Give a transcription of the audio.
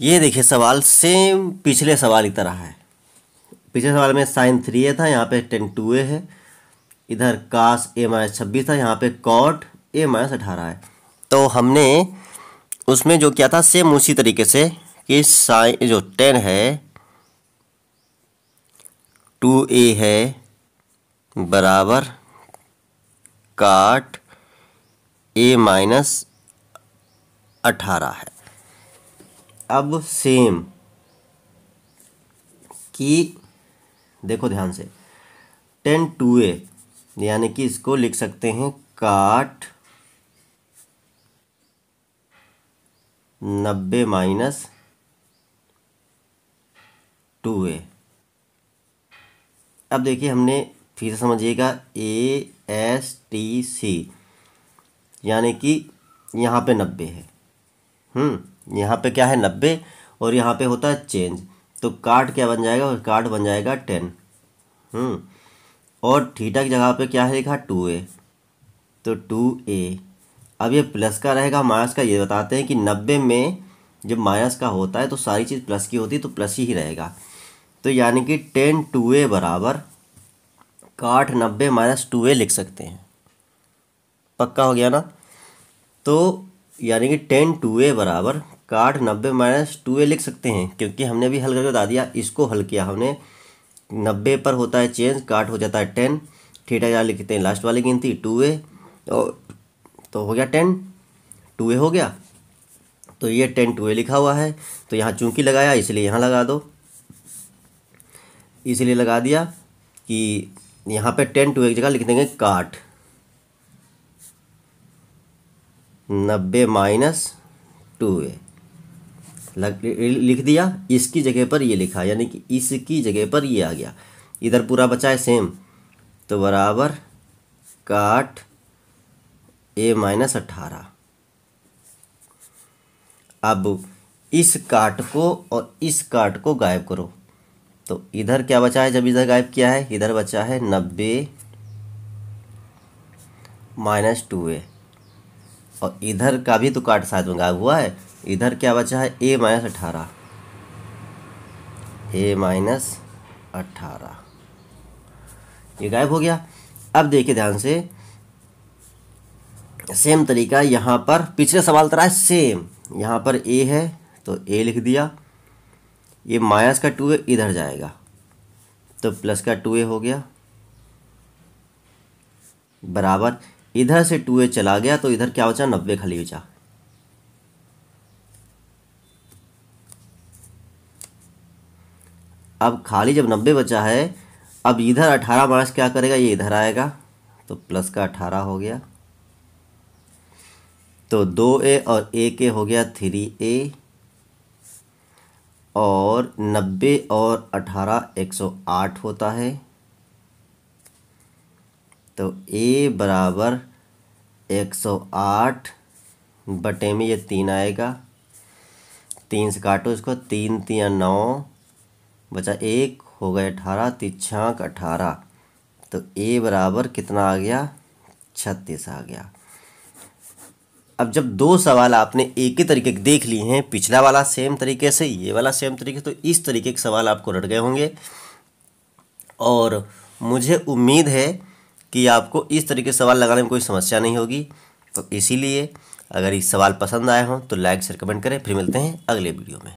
ये देखिए सवाल सेम पिछले सवाल की तरह है पिछले सवाल में साइन थ्री ए था यहाँ पे टेन टू ए है इधर कास ए माइनस छब्बीस था यहाँ पे कॉट ए माइनस अठारह है तो हमने उसमें जो किया था सेम उसी तरीके से कि साइन जो टेन है टू ए है बराबर काट ए माइनस अठारह है अब सेम कि देखो ध्यान से टेन टू ए यानी कि इसको लिख सकते हैं काट नब्बे माइनस टू ए अब देखिए हमने फिर समझिएगा ए एस टी सी यानी कि यहाँ पे नब्बे है हम्म यहाँ पे क्या है नब्बे और यहाँ पे होता है चेंज तो काट क्या बन जाएगा काट बन जाएगा टेन हम्म. और थीटा की जगह पे क्या है लिखा टू ए तो टू ए अब ये प्लस का रहेगा माइनस का ये बताते हैं कि नब्बे में जब माइनस का होता है तो सारी चीज़ प्लस की होती है तो प्लस ही रहेगा तो यानी कि टेन टू ए बराबर काठ नब्बे माइनस टू ए लिख सकते हैं पक्का हो गया ना तो यानी कि टेन टू ए बराबर काठ नब्बे माइनस टू ए लिख सकते हैं क्योंकि हमने भी हल करके बता दिया इसको हल किया हमने नब्बे पर होता है चेंज काट हो जाता है टेन थीटा यहाँ लिखते हैं लास्ट वाली गिनती टू ए और तो हो गया टेन टू ए हो गया तो ये टेन टू ए लिखा हुआ है तो यहाँ चूंकि लगाया इसलिए यहाँ लगा दो इसलिए लगा दिया कि यहाँ पे टेन टू ए की जगह लिख देंगे काट नब्बे माइनस टू ए लग, लिख दिया इसकी जगह पर ये लिखा यानी कि इसकी जगह पर ये आ गया इधर पूरा बचा है सेम तो बराबर काट ए माइनस अट्ठारह अब इस काट को और इस काट को गायब करो तो इधर क्या बचा है जब इधर गायब किया है इधर बचा है नब्बे माइनस टू ए और इधर का भी तो काट साथ में गायब हुआ है इधर क्या बचा है ए माइनस अट्ठारह ए माइनस अट्ठारह ये गायब हो गया अब देखिए ध्यान से सेम तरीका यहाँ पर पिछले सवाल तरह सेम यहाँ पर ए है तो ए लिख दिया ये माइनस का टू ए इधर जाएगा तो प्लस का टू ए हो गया बराबर इधर से टू ए चला गया तो इधर क्या बचा नब्बे खाली बचा अब खाली जब नब्बे बचा है अब इधर अठारह माइनस क्या करेगा ये इधर आएगा तो प्लस का अठारह हो गया तो दो ए और ए के हो गया थ्री ए और नब्बे और अठारह एक सौ आठ होता है तो ए बराबर एक सौ आठ बटे में ये तीन आएगा तीन से काटो इसको तीन तीन नौ बचा एक हो गए अठारह तिछाक अठारह तो ए बराबर कितना आ गया छत्तीस आ गया अब जब दो सवाल आपने एक ही तरीके के देख लिए हैं पिछला वाला सेम तरीके से ये वाला सेम तरीके तो इस तरीके के सवाल आपको रट गए होंगे और मुझे उम्मीद है कि आपको इस तरीके के सवाल लगाने में कोई समस्या नहीं होगी तो इसीलिए अगर ये सवाल पसंद आए हों तो लाइक शेयर कमेंट करें फिर मिलते हैं अगले वीडियो में